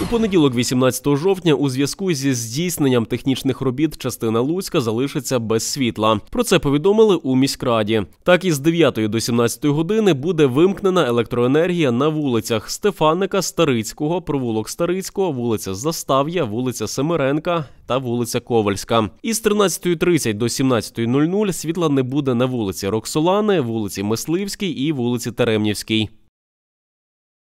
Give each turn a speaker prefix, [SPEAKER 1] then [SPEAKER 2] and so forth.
[SPEAKER 1] У понеділок, 18 жовтня, у зв'язку зі здійсненням технічних робіт частина Луцька залишиться без світла. Про це повідомили у міськраді. Так із 9 до 17 години буде вимкнена електроенергія на вулицях Стефаника, Старицького, провулок Старицького, вулиця Застав'я, вулиця Семеренка та вулиця Ковальська. Із 13.30 до 17.00 світла не буде на вулиці Роксолани, вулиці Мисливській і вулиці Теремнівській.